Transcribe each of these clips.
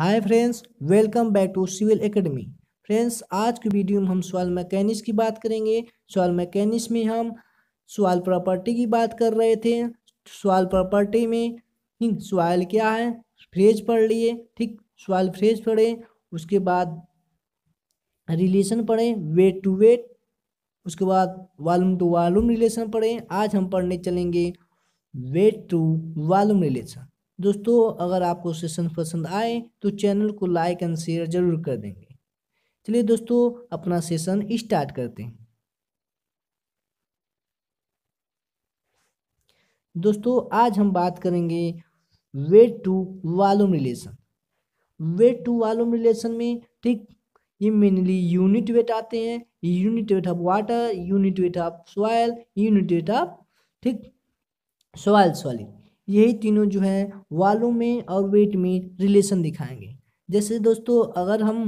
Hi friends welcome back to civil academy friends आज की video में हम सॉल मैकेनिक्स की बात करेंगे सॉल मैकेनिक्स में हम सवाल प्रॉपर्टी की बात कर रहे थे सॉल प्रॉपर्टी में ठीक क्या है फ्रेज पढ़ लिए ठीक सवाल फ्रेज पढ़े उसके बाद रिलेशन पढ़े वेट टू वेट उसके बाद वालूम टू वालूम रिलेशन पढ़े आज हम पढ़ने चलेंगे वेट टू वालूम रिलेशन दोस्तों अगर आपको सेशन पसंद आए तो चैनल को लाइक एंड शेयर जरूर कर देंगे चलिए दोस्तों अपना सेशन स्टार्ट करते हैं दोस्तों आज हम बात करेंगे weight to volume relation weight to volume relation में ठीक ये मेनली यूनिट वेट आते हैं unit weight of water unit weight of soil unit weight of ठीक सॉयल सॉलिड यही तीनों जो है वालों में और वेट में रिलेशन दिखाएंगे जैसे दोस्तों अगर हम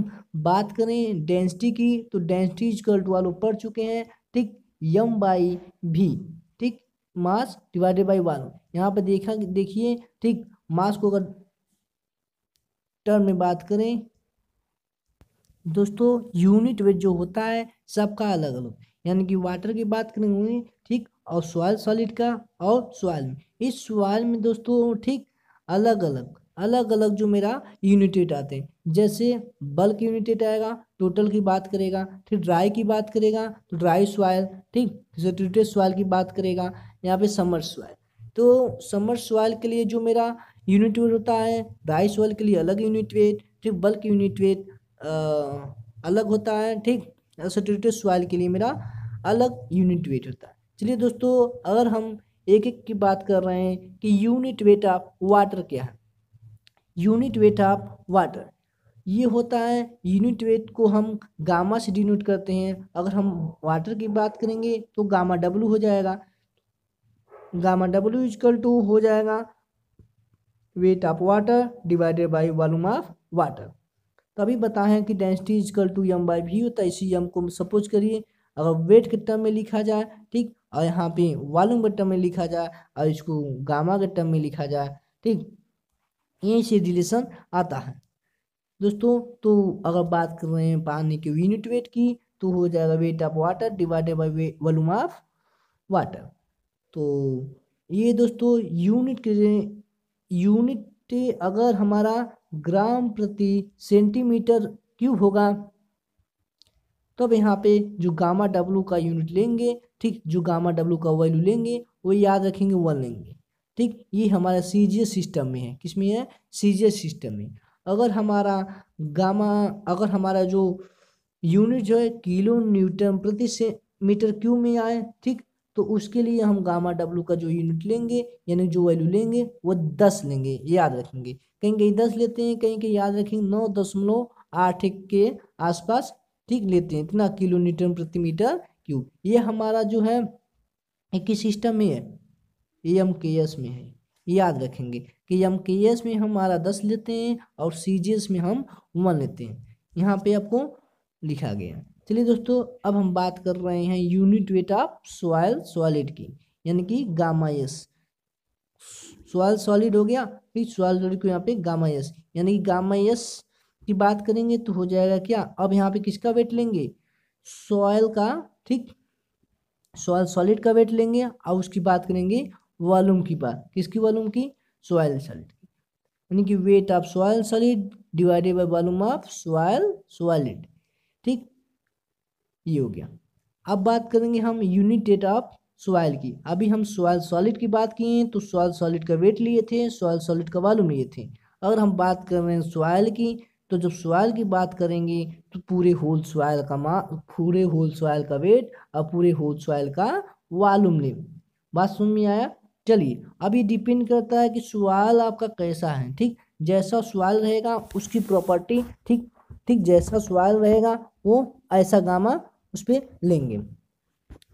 बात करें डेंसिटी की तो डेंसिटी इजकल टू वालों पढ़ चुके हैं ठीक यम बाई भी ठीक मास डिवाइडेड बाई वालू यहाँ पर देखा देखिए ठीक मास को अगर टर्म में बात करें दोस्तों यूनिट वेट जो होता है सबका अलग अलग यानी कि वाटर की बात करेंगे ठीक और सॉयल सॉलिड का और सॉयल में इस सॉयल में दोस्तों ठीक अलग अलग अलग अलग जो मेरा यूनिटेट आते हैं जैसे बल्क यूनिटेट आएगा टोटल की बात करेगा फिर ड्राई की बात करेगा तो ड्राई सॉयल ठीक सेटेड सॉयल की बात करेगा यहाँ पे समर सॉयल तो समर सॉयल के लिए जो मेरा यूनिट वेट होता है ड्राई सॉयल के लिए अलग यूनिट वेट ठीक बल्क यूनिट वेट अलग होता है ठीक सैटरेटेड सॉइल के लिए मेरा अलग यूनिट वेट होता है चलिए दोस्तों अगर हम एक एक की बात कर रहे हैं कि यूनिट वेट ऑफ वाटर क्या है यूनिट वेट ऑफ वाटर ये होता है यूनिट वेट को हम गामा से डिनोट करते हैं अगर हम वाटर की बात करेंगे तो गामा डब्लू हो जाएगा गामा डब्लू इजकल टू हो जाएगा weight of water divided by volume of water तभी बताएं कि density is equal to M by V होता है इसी यम को सपोज करिए अगर वेट के टर्म में लिखा जाए ठीक और यहाँ पे वॉल्यूम के टर्म में लिखा जाए और इसको गामा के टर्म में लिखा जाए ठीक यहीं से रिलेशन आता है दोस्तों तो अगर बात कर रहे हैं पानी के यूनिट वेट की तो हो जाएगा weight of water divided by volume of water तो ये दोस्तों यूनिट के यूनिट अगर हमारा ग्राम प्रति सेंटीमीटर क्यूब होगा तब तो यहाँ पे जो गामा डब्लू का यूनिट लेंगे ठीक जो गामा डब्लू का वैल्यू लेंगे वो याद रखेंगे वन लेंगे ठीक ये हमारा सी सिस्टम में है किसमें है सी सिस्टम में अगर हमारा गामा अगर हमारा जो यूनिट जो है किलो न्यूटन प्रति से मीटर क्यूब में आए ठीक तो उसके लिए हम गामा डब्लू का जो यूनिट लेंगे यानी जो वैल्यू लेंगे वो दस लेंगे याद रखेंगे कहीं कहीं दस लेते हैं कहीं कहीं याद रखेंगे नौ दशमलव आठ के आसपास ठीक लेते हैं इतना किलो न्यूटन प्रति मीटर क्यूब ये हमारा जो है एक सिस्टम में है एम के एस में है याद रखेंगे कि एम के एस में हमारा दस लेते हैं और सी जी एस में हम वन लेते हैं यहाँ पे आपको लिखा गया चलिए दोस्तों अब हम बात कर रहे हैं unit weight of soil solid की यानी कि गामा एस सॉयल सॉलिड हो गया ठीक सॉयल सॉलिड को यहाँ पे गामा यस यानी कि गामा यस की बात करेंगे तो हो जाएगा क्या अब यहाँ पे किसका वेट लेंगे सॉयल का ठीक सॉयल सॉलिड का वेट लेंगे और उसकी बात करेंगे वॉल्यूम की बात किसकी वॉल्यूम की सॉयल सॉलिड की यानी कि weight of soil solid divided by volume of soil solid ठीक ये हो गया अब बात करेंगे हम यूनिट रेट ऑफ सॉयल की अभी हम सॉयल सॉलिड की बात किए तो सॉयल सॉलिड का वेट लिए थे सॉयल सॉलिड का वॉल्यूम लिए थे अगर हम बात कर रहे हैं सॉयल की तो जब सॉयल की बात करेंगे तो पूरे होल सॉयल का मा पूरे होल सॉयल का वेट और पूरे होल सोयल का वॉल्यूम ले बात सुन में आया चलिए अब ये डिपेंड करता है कि सवाल आपका कैसा है ठीक जैसा सवाल रहेगा उसकी प्रॉपर्टी ठीक ठीक जैसा सवाल रहेगा वो ऐसा गामा उस पर लेंगे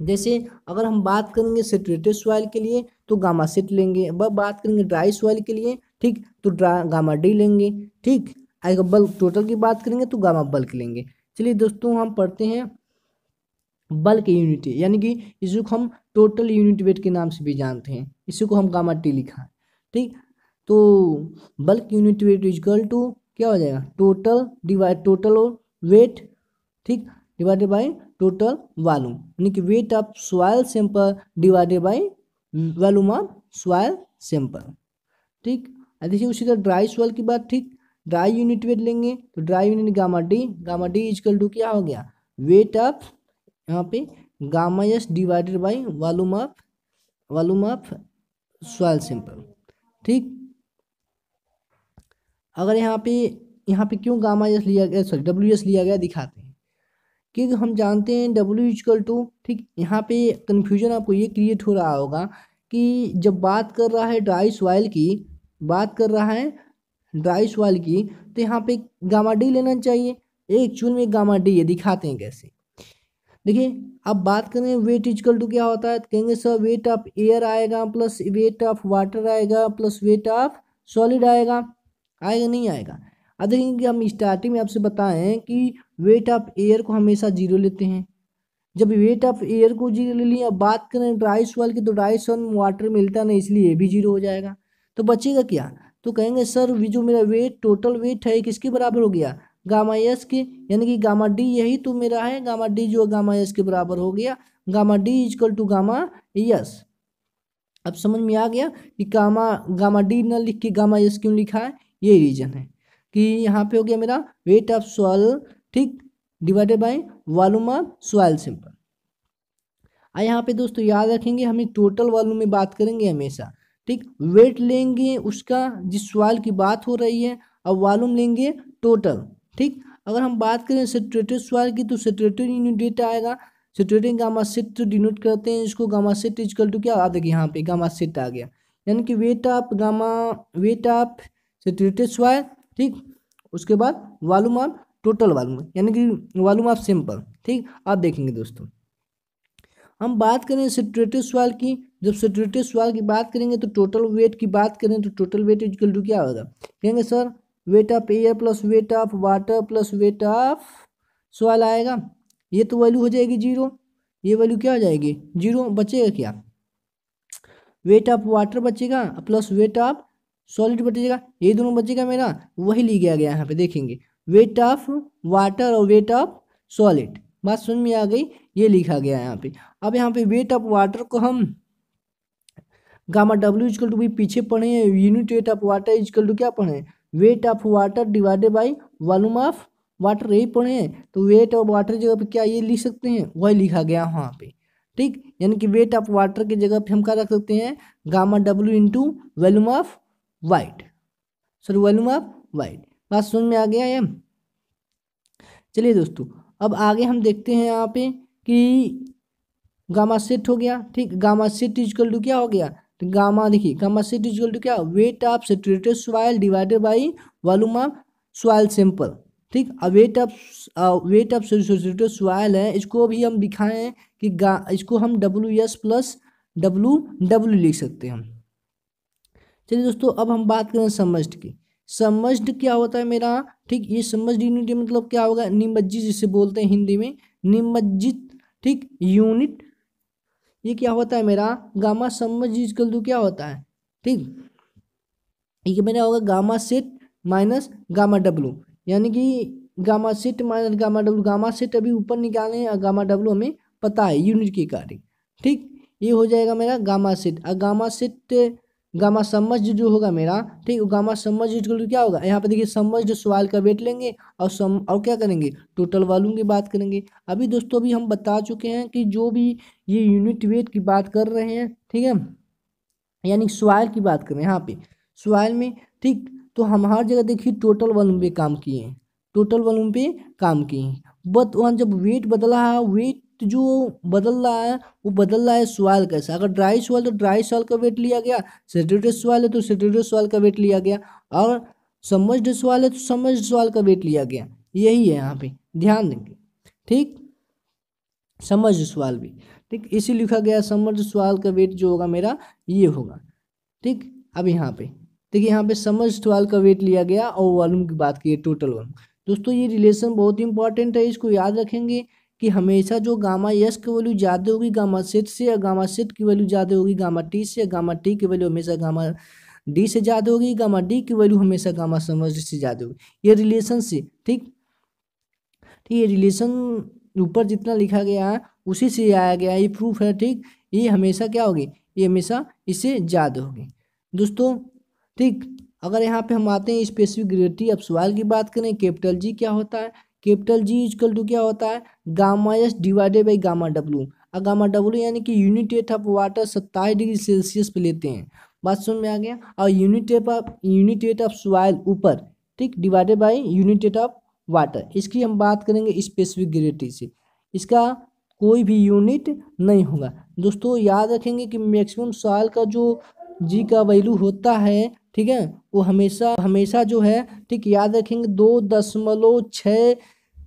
जैसे अगर हम बात करेंगे सेटरेटेड सॉइल के लिए तो गामा सेट लेंगे अब बात करेंगे ड्राई सॉइल के लिए ठीक तो ड्रा गामा डी लेंगे ठीक अगर बल्क टोटल की बात करेंगे तो गामा बल्क लेंगे चलिए दोस्तों हम पढ़ते हैं बल्क यूनिट यानी कि इसी को हम टोटल यूनिट वेट के नाम से भी जानते हैं इसी को हम गामा टी लिखा है ठीक तो bulk unit weight is equal to क्या हो जाएगा टोटल डिवाइड टोटल वेट ठीक डिवाइडेड बाई टोटल वॉल्यूम यानी कि weight of soil sample divided by volume of soil sample ठीक देखिए उसी तरह ड्राई सॉयल की बात ठीक ड्राई यूनिट वेट लेंगे तो dry unit gamma D gamma D is equal to क्या हो गया वेट ऑफ यहाँ पे gamma S divided by volume of volume of soil sample ठीक अगर यहाँ पे यहाँ पे क्यों गामा एस लिया गया सॉरी डब्ल्यू एस लिया गया दिखाते हैं क्योंकि हम जानते हैं डब्ल्यू इजकल टू ठीक यहाँ पे कन्फ्यूजन आपको ये क्रिएट हो रहा होगा कि जब बात कर रहा है ड्राई सॉइल की बात कर रहा है ड्राई सॉइल की तो यहाँ पे गामा डी लेना चाहिए एक्चुअल में गामा डी ये दिखाते हैं कैसे देखिए अब बात करें वेट इजकल टू क्या होता है तो कहेंगे सर वेट ऑफ एयर आएगा प्लस वेट ऑफ वाटर आएगा प्लस वेट ऑफ सॉलिड आएगा आएगा नहीं आएगा अब देखेंगे कि हम स्टार्टिंग में आपसे बताएं कि वेट ऑफ एयर को हमेशा जीरो लेते हैं जब वेट ऑफ एयर को जीरो ले लिया बात करें राइस वाल की तो राइस ऑन वाटर मिलता नहीं इसलिए ये भी जीरो हो जाएगा तो बचेगा क्या तो कहेंगे सर जो मेरा वेट टोटल वेट है किसके बराबर हो गया गामा एस के यानी कि गामा डी यही तो मेरा है गामा डी जो गामा एस के बराबर हो गया gamma D is equal to gamma S अब समझ में आ गया कि गामा गामा डी ना लिख के गामा एस क्यों लिखा है ये रीजन है कि यहाँ पे हो गया मेरा वेट ऑफ सॉल ठीक divided by volume of soil sample और यहाँ पे दोस्तों याद रखेंगे हमें टोटल वॉल्यूम में बात करेंगे हमेशा ठीक वेट लेंगे उसका जिस सॉइल की बात हो रही है और वॉल्यूम लेंगे टोटल ठीक अगर हम बात करें सेट्रेटेड सॉइल की तो सेट्रेटेड यूनिट डेटा आएगा सेट्रेटेड गामा सेट डिनोट करते हैं इसको गामा सेट इजकल टू क्या आ देखिए यहाँ पे गामा सेट आ गया यानी कि weight of gamma weight of saturated soil ठीक उसके बाद वालूम ऑफ टोटल वालूम यानी कि वालूम ऑफ सिंपल ठीक आप देखेंगे दोस्तों हम बात करें सेट्रेटिव सवाल की जब सेट्रेटिव सवाल की बात करेंगे तो टोटल वेट की बात करें तो टोटल वेट इजकल टू क्या होगा कहेंगे sir weight of air plus weight of water plus weight of सवाल आएगा ये तो वैल्यू हो जाएगी जीरो ये वैल्यू क्या हो जाएगी जीरो बचेगा क्या वेट ऑफ वाटर बचेगा प्लस वेट ऑफ सॉलिड बचेगा ये दोनों बचेगा मेरा वही लिख गया गया यहाँ पे देखेंगे वेट ऑफ वाटर और वेट ऑफ सॉलिड बात सुन में आ गई ये लिखा गया यहाँ पे अब यहाँ पे वेट ऑफ वाटर को हम गामा डब्ल्यू इजकल टू भी पीछे पढ़े हैं unit weight of water is equal to क्या पढ़े weight of water divided by volume of water यही पढ़े हैं तो वेट ऑफ वाटर जगह पे क्या ये लिख सकते हैं वही लिखा गया वहाँ पे ठीक यानी कि वेट ऑफ वाटर की जगह पे हम क्या रख सकते हैं gamma W into volume of white sorry volume of white बात सुन में आ गया है चलिए दोस्तों अब आगे हम देखते हैं यहाँ पे कि गामा सेट हो गया ठीक गामा सेट इजकल टू क्या हो गया तो गामा देखिए गामा सेट इजकल टू क्या weight of saturated soil divided by volume of soil sample ठीक अब weight of weight of saturated soil है इसको भी हम दिखाएं कि इसको हम W S plus W W लिख सकते हैं चलिए दोस्तों अब हम बात करें समस्ट की समस्ट क्या होता है मेरा ठीक ये समस्ट यूनिट मतलब क्या होगा निमज्जित जिसे बोलते हैं हिंदी में निमज्जित ठीक यूनिट ये क्या होता है मेरा गामा समझ इजकल टू क्या होता है ठीक ये मेरा होगा gamma sat minus gamma W यानी कि gamma sat minus gamma W gamma sat अभी ऊपर निकाले और गामा डब्लू हमें पता है यूनिट के कार्य ठीक ये हो जाएगा मेरा गामा सेट और गामा सेट गामा समझ जो होगा मेरा ठीक गामा समझ इक्वल क्या होगा यहाँ पे देखिए समझ जो सवाल का वेट लेंगे और सम और क्या करेंगे टोटल वॉल्यूम की बात करेंगे अभी दोस्तों अभी हम बता चुके हैं कि जो भी ये यूनिट वेट की बात कर रहे हैं ठीक है यानी सॉयल की बात करें यहाँ पे सॉयल में ठीक तो हम हर जगह देखिए टोटल वॉल्यूम पे काम किए हैं टोटल वॉल्यूम पे काम किए हैं बट वहाँ जब वेट बदला है वेट तो जो बदल रहा है वो बदल रहा है सवाल कैसा अगर ड्राई सवाल तो ड्राई सवाल का वेट लिया गया सेटेटेड सॉयल है तो सेटेटेड सॉयल का वेट लिया गया और समझ सॉयल है तो समझ सॉयल का वेट लिया गया यही है यहाँ पे ध्यान देंगे ठीक समझ सवाल भी ठीक इसी लिखा गया समझ सवाल का वेट जो होगा मेरा ये होगा ठीक अब यहाँ पे देखिए यहाँ पे समझ सवाल का वेट लिया गया और वॉल्यूम की बात की टोटल वॉल्यूम दोस्तों ये रिलेशन बहुत ही इंपॉर्टेंट है इसको याद रखेंगे कि हमेशा जो गामा यस की वैल्यू ज़्यादा होगी गामा सेट से या गामा सेट की वैल्यू ज़्यादा होगी गामा टी से या गामा टी की वैल्यू हमेशा गामा डी से ज़्यादा होगी गामा डी की वैल्यू हमेशा गामा समझ से ज़्यादा होगी ये रिलेशन से ठीक ठीक तो ये रिलेशन ऊपर जितना लिखा गया है उसी से आया गया ये प्रूफ है ठीक ये हमेशा क्या होगी ये हमेशा इससे ज़्यादा होगी दोस्तों ठीक अगर यहाँ पे हम आते हैं स्पेसिफिक ग्रेविटी अब सवाल की बात करें कैपिटल जी क्या होता है कैपिटल जी इजकल टू क्या होता है gamma S divided by gamma W और गामा डब्लू यानी कि यूनिट रेट ऑफ वाटर सत्ताईस डिग्री सेल्सियस पे लेते हैं बात सुन में आ गया और unit weight of unit weight of soil ऊपर ठीक divided by unit weight of water इसकी हम बात करेंगे स्पेसिफिक ग्रेटी से इसका कोई भी यूनिट नहीं होगा दोस्तों याद रखेंगे कि मैक्सिमम सॉइल का जो जी का वैल्यू होता है ठीक है वो हमेशा हमेशा जो है ठीक याद रखेंगे दो दशमलव छः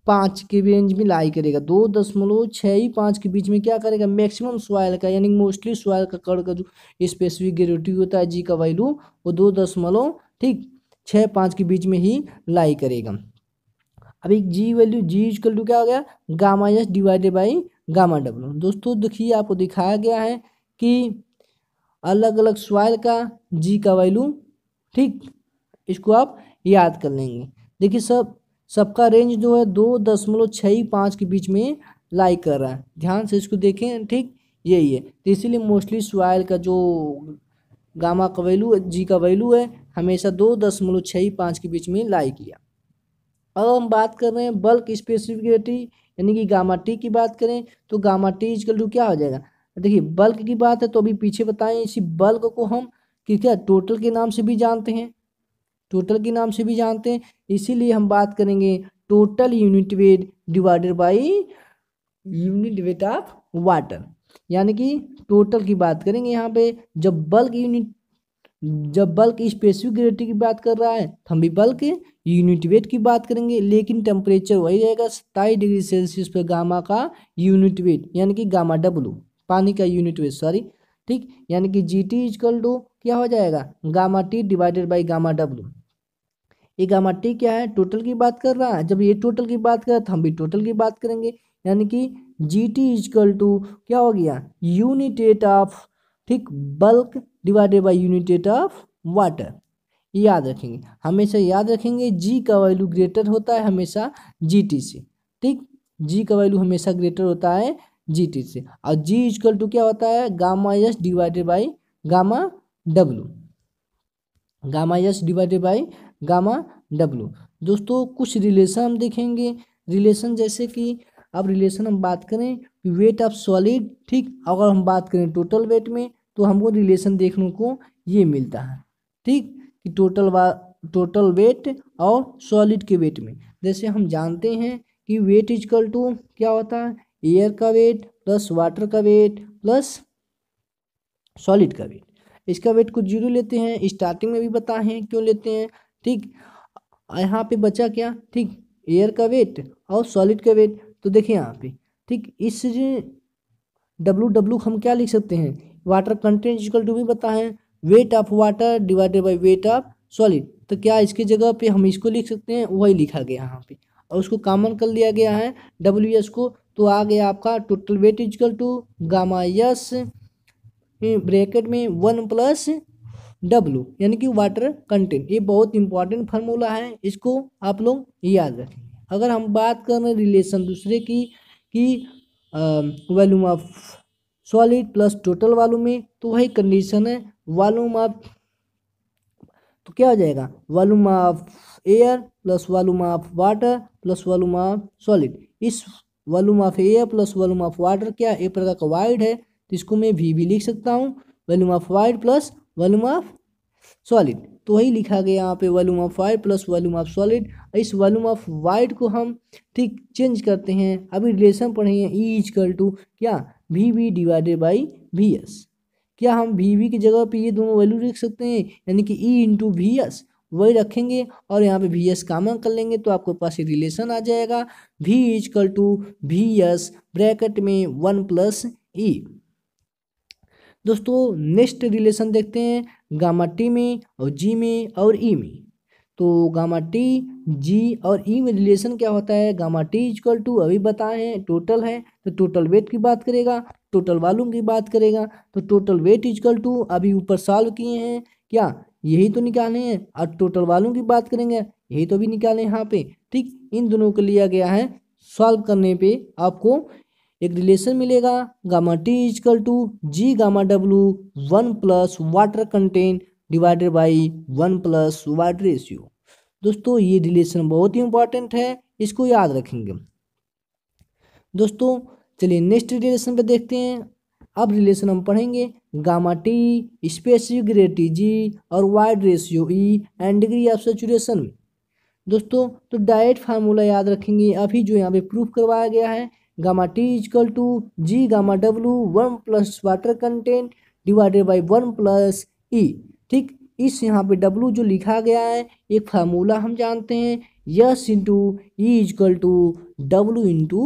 पाँच के रेंज में लाई करेगा दो दशमलव छः ही पाँच के बीच में क्या करेगा मैक्सिमम सॉयल का यानी मोस्टली सॉयल का कड़ का जो स्पेसिफिक ग्रेविटी होता है जी का वैल्यू वो दो दशमलव ठीक छः पाँच के बीच में ही लाई करेगा अब एक G value G is equal to क्या हो गया gamma S divided by gamma W दोस्तों देखिए आपको दिखाया गया है कि अलग अलग सॉयल का जी का वैल्यू ठीक इसको आप याद कर लेंगे देखिए सब सबका रेंज जो है दो दशमलव छः पाँच के बीच में लाई कर रहा है ध्यान से इसको देखें ठीक यही है तो इसीलिए मोस्टली सॉयल का जो गामा का वैल्यू जी का वैल्यू है हमेशा दो दशमलव छः पाँच के बीच में लाई किया अब हम बात कर रहे हैं बल्क स्पेसिफिकटी यानी कि गामा टी की बात करें तो गामा टी इजकल टू क्या हो जाएगा देखिए बल्क की बात है तो अभी पीछे बताएं इसी बल्क को हम कि क्या टोटल के नाम से भी जानते हैं टोटल के नाम से भी जानते हैं इसीलिए हम बात करेंगे total unit weight divided by unit weight of water यानी कि टोटल की बात करेंगे यहाँ पे जब बल्क यूनिट जब बल्क स्पेसिफिक ग्रेविटी की बात कर रहा है तो हम भी बल्क यूनिट वेट की बात करेंगे लेकिन टेम्परेचर वही रहेगा सत्ताईस डिग्री सेल्सियस पर गामा का यूनिट वेट यानी कि गामा डब्लू पानी का यूनिट वेट सॉरी ठीक यानी कि जी टी इजकल टू क्या हो जाएगा gamma T divided by gamma W A gamma T क्या है टोटल की बात कर रहा है जब ये टोटल की बात करें तो हम भी टोटल की बात करेंगे यानी कि जी टी इजकल टू क्या हो गया यूनिटेट ऑफ ठीक bulk divided by unit weight of water याद रखेंगे हमेशा याद रखेंगे जी का वैल्यू ग्रेटर होता है हमेशा जी टी से ठीक जी का वैल्यू हमेशा ग्रेटर होता है जी टी से और जी इजकल टू क्या होता है gamma S divided by gamma W gamma S divided by gamma W दोस्तों कुछ रिलेशन हम देखेंगे रिलेशन जैसे कि अब रिलेशन हम बात करें वेट ऑफ सॉलिड ठीक अगर हम बात करें टोटल वेट में तो हमको रिलेशन देखने को ये मिलता है ठीक कि टोटल वा टोटल वेट और सॉलिड के वेट में जैसे हम जानते हैं कि वेट इजकल टू क्या होता है एयर का वेट प्लस वाटर का वेट प्लस सॉलिड का वेट इसका वेट कुछ जीरो लेते हैं स्टार्टिंग में भी बताएं क्यों लेते हैं ठीक यहाँ पे बचा क्या ठीक एयर का वेट और सॉलिड का वेट तो देखिए यहाँ पे ठीक इस डब्लू डब्लू हम क्या लिख सकते हैं वाटर कंटेंट इक्वल टू भी बताएं weight of water divided by weight of solid तो क्या इसकी जगह पे हम इसको लिख सकते हैं वही लिखा गया यहाँ पे और उसको कॉमन कर लिया गया है डब्ल्यू एस को तो आ गया आपका total weight is equal to gamma S bracket में वन प्लस डब्लू यानी कि वाटर कंटेंट ये बहुत इंपॉर्टेंट फार्मूला है इसको आप लोग याद रखें अगर हम बात कर रहे रिलेशन दूसरे की कि volume of solid plus total volume में तो वही कंडीशन है वॉल्यूम ऑफ तो क्या हो जाएगा volume of air plus volume of water plus volume of solid इस volume of air plus volume of water क्या एक प्रकार का वाइड है तो इसको मैं वी भी लिख सकता हूँ volume of void plus volume of solid तो वही लिखा गया यहाँ पे volume of void plus volume of solid इस वॉल्यूम ऑफ वाइट को हम ठीक चेंज करते हैं अभी रिलेशन पढ़ेंगे ई इजकल टू क्या V V divided by V S क्या हम वी वी की जगह पे ये दोनों वैल्यू लिख सकते हैं यानी कि ई इंटू वी एस वही रखेंगे और यहाँ पे वी एस कामन कर लेंगे तो आपके पास ये रिलेशन आ जाएगा V is equal to V S bracket में वन प्लस ई दोस्तों नेक्स्ट रिलेशन देखते हैं गामा टी में और जी में और ई में तो गामा टी जी और ई में रिलेशन क्या होता है गामा टी इजक्ल टू अभी बताए हैं टोटल है तो टोटल वेट की बात करेगा टोटल वॉल्यूम की बात करेगा तो टोटल वेट इजक्ल टू अभी ऊपर सॉल्व किए हैं क्या यही तो निकाले हैं और टोटल वॉल्यूम की बात करेंगे यही तो अभी निकाले यहाँ पे ठीक इन दोनों को लिया गया है सॉल्व करने पे आपको एक रिलेशन मिलेगा gamma T is equal to G gamma W one plus water content divided by one plus water ratio दोस्तों ये रिलेशन बहुत ही इंपॉर्टेंट है इसको याद रखेंगे दोस्तों चलिए नेक्स्ट रिलेशन पे देखते हैं अब रिलेशन हम पढ़ेंगे gamma T specific gravity G और void ratio e and degree of saturation में दोस्तों तो डायरेक्ट फार्मूला याद रखेंगे अभी जो यहाँ पे प्रूफ करवाया गया है gamma T is to G gamma gamma one plus water content divided by one plus e ठीक इस यहाँ पे डब्लू जो लिखा गया है एक फार्मूला हम जानते हैं S into e is equal to W into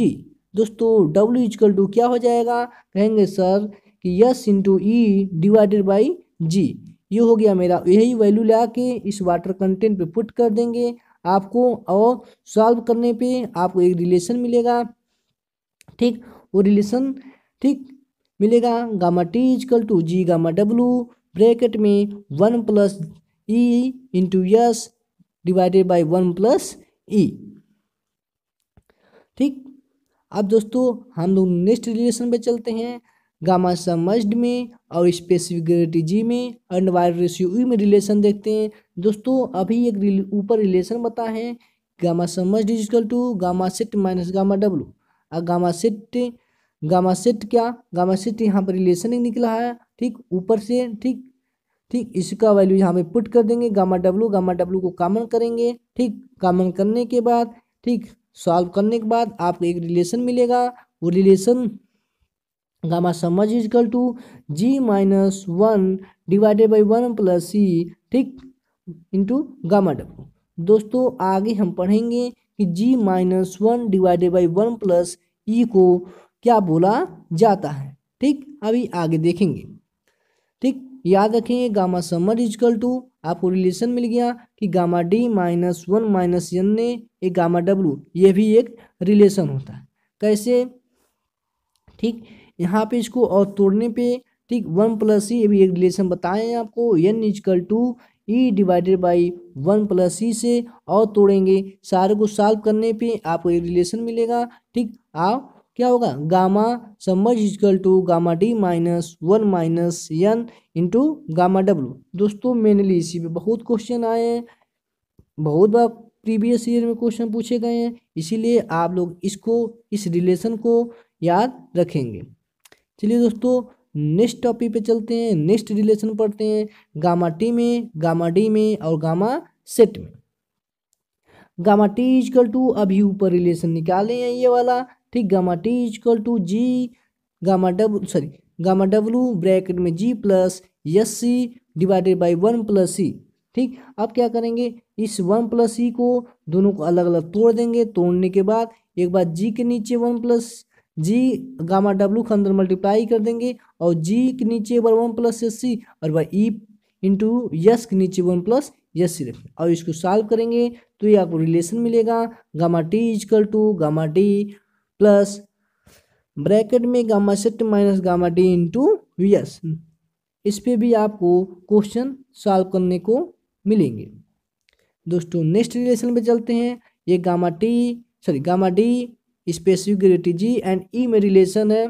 G दोस्तों W इजकल टू क्या हो जाएगा कहेंगे सर कि S into e divided by G ये हो गया मेरा यही वैल्यू ला के इस वाटर कंटेंट पे पुट कर देंगे आपको और सॉल्व करने पे आपको एक रिलेशन मिलेगा ठीक वो रिलेशन ठीक मिलेगा gamma T is equal to G gamma W bracket में one plus e into S divided by one plus e ठीक अब दोस्तों हम लोग नेक्स्ट रिलेशन पे चलते हैं गामा समस्ड में और स्पेसिफिकलिटी जी में एंड वायर रेशियो ई में रिलेशन देखते हैं दोस्तों अभी एक ऊपर रिलेशन बता है गामा समस्ड is equal to gamma sat minus gamma W gamma sat gamma sat क्या गामासेट यहाँ पर रिलेशनिंग निकला है ठीक ऊपर से ठीक ठीक इसका वैल्यू यहाँ पे पुट कर देंगे गामा डब्लू गामा डब्लू को कामन करेंगे ठीक कामन करने के बाद ठीक सॉल्व करने के बाद आपको एक रिलेशन मिलेगा वो रिलेशन गामा समझ is equal to G minus one divided by one plus C ठीक इंटू गामा डब्लू दोस्तों आगे हम पढ़ेंगे कि g minus one divided by one plus e e को क्या बोला जाता है ठीक अभी आगे देखेंगे ठीक याद रखेंगे गामा समर इजकल टू आपको रिलेशन मिल गया कि gamma D minus one minus N ने एक गामा डब्लू ये भी एक रिलेशन होता है कैसे ठीक यहाँ पे इसको और तोड़ने पे ठीक वन प्लस e, ये भी एक रिलेशन बताएं आपको N is equal to e divided by one plus e से और तोड़ेंगे सारे को सॉल्व करने पे आपको एक रिलेशन मिलेगा ठीक आप क्या होगा गामा समझ is equal to gamma D minus one minus N into gamma W दोस्तों मेनली इसी पे बहुत क्वेश्चन आए हैं बहुत बार प्रीवियस ईयर में क्वेश्चन पूछे गए हैं इसीलिए आप लोग इसको इस रिलेशन को याद रखेंगे चलिए दोस्तों नेक्स्ट टॉपिक पे चलते हैं नेक्स्ट रिलेशन पढ़ते हैं गामा टी में गामा डी में और गामा सेट में गामा टी इजकल टू अभी ऊपर रिलेशन निकाले हैं ये वाला ठीक gamma T is equal to G gamma W sorry gamma W bracket में G plus S C divided by one plus C ठीक अब क्या करेंगे इस वन प्लस सी को दोनों को अलग अलग तोड़ देंगे तोड़ने के बाद एक बार जी के नीचे one plus G gamma W के अंदर मल्टीप्लाई कर देंगे और जी के नीचे बार वन प्लस एस सी और बार ई इंटू यस के नीचे वन प्लस यस सी रखें और इसको सॉल्व करेंगे तो ये आपको रिलेशन मिलेगा gamma T is equal to gamma D plus bracket में gamma sat minus gamma D into S इस पर भी आपको क्वेश्चन सॉल्व करने को मिलेंगे दोस्तों नेक्स्ट रिलेशन पे चलते हैं ये gamma T sorry gamma D specific gravity and e में रिलेशन है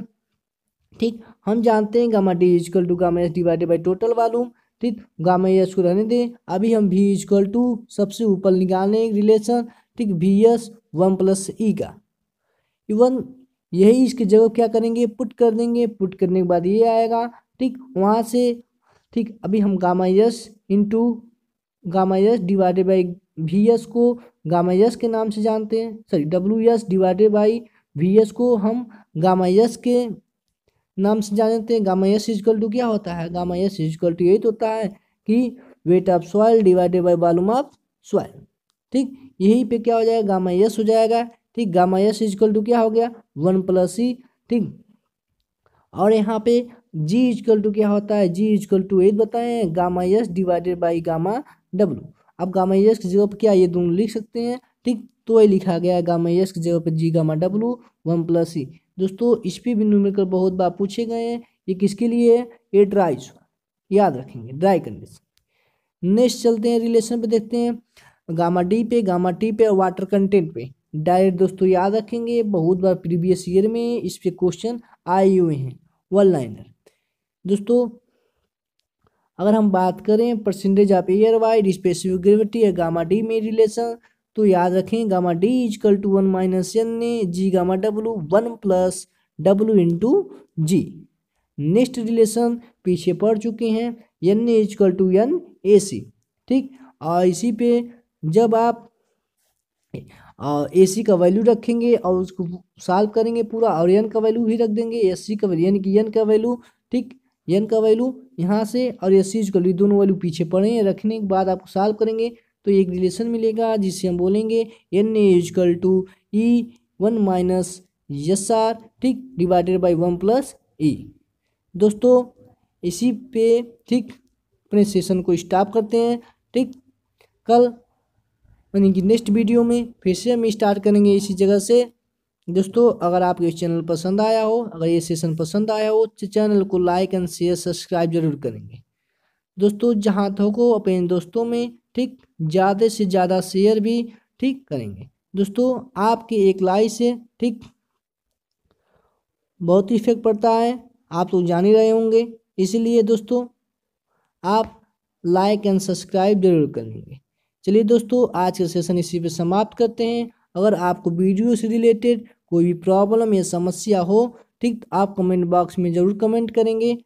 ठीक हम जानते हैं gamma D is equal to gamma S divided by total volume ठीक गामा एस को रहने दें अभी हम वी इजकल टू सबसे ऊपर निकालें रिलेशन ठीक V S one plus e का इवन यही इसकी जगह क्या करेंगे पुट कर देंगे पुट करने के बाद ये आएगा ठीक वहाँ से ठीक अभी हम gamma S into gamma S divided by V S को गामा के नाम से जानते हैं sorry W S divided by V S को हम गामा यस के नाम से जान लेते हैं गामा एस इजकल टू क्या होता है गामा एस इजकल टू यही तो होता है कि weight of soil divided by volume of soil ठीक यही पे क्या हो जाएगा गामा एस हो जाएगा ठीक गामा एस इजकल टू क्या हो गया वन प्लस ई e। ठीक और यहाँ पे जी इजकल टू क्या होता है जी इजकल टू एट बताएं gamma S divided by gamma W अब गामा एस की जगह पर क्या ये दोनों लिख सकते हैं ठीक तो ये लिखा गया है गामा एस की जगह पर G gamma W one plus e दोस्तों इस पर भी न्यूमेरिकल बहुत बार पूछे गए हैं ये किसके लिए है ये ड्राई याद रखेंगे ड्राई कंडीशन नेक्स्ट चलते हैं रिलेशन पे देखते हैं गामा डी पे गामा टी पे और वाटर कंटेंट पे डायरेक्ट दोस्तों याद रखेंगे बहुत बार प्रीवियस ईयर में इस पे क्वेश्चन आए हुए हैं वन लाइनर दोस्तों अगर हम बात करें percentage of air void specific gravity या गामा डी में रिलेशन तो याद रखें gamma D is equal to one minus N A G gamma W one plus W into G next relation पीछे पड़ चुके हैं N A is equal to N A C ठीक और इसी पे जब आप ए सी का वैल्यू रखेंगे और उसको सॉल्व करेंगे पूरा और एन का वैल्यू भी रख देंगे एस सी का वैल्यू यानी कि एन का वैल्यू ठीक एन का वैल्यू यहाँ से और एस सीज का दोनों वैल्यू पीछे पड़े रखने के बाद आपको सॉल्व करेंगे तो एक रिलेशन मिलेगा जिसे हम बोलेंगे N is equal to e one minus S R ठीक divided by one plus e दोस्तों इसी पे ठीक अपने सेशन को स्टॉप करते हैं ठीक कल यानी कि नेक्स्ट वीडियो में फिर से हम स्टार्ट करेंगे इसी जगह से दोस्तों अगर आपको इस चैनल पसंद आया हो अगर ये सेशन पसंद आया हो तो चैनल को लाइक एंड शेयर सब्सक्राइब जरूर करेंगे दोस्तों जहाँ हो अपने दोस्तों में ठीक ज़्यादा से ज़्यादा शेयर भी ठीक करेंगे दोस्तों आपकी एक लाइक से ठीक बहुत इफेक्ट पड़ता है आप लोग जान ही रहे होंगे इसीलिए दोस्तों आप लाइक एंड सब्सक्राइब जरूर करेंगे चलिए दोस्तों आज का सेशन इसी पे समाप्त करते हैं अगर आपको वीडियो से रिलेटेड कोई भी प्रॉब्लम या समस्या हो ठीक आप कमेंट बॉक्स में ज़रूर कमेंट करेंगे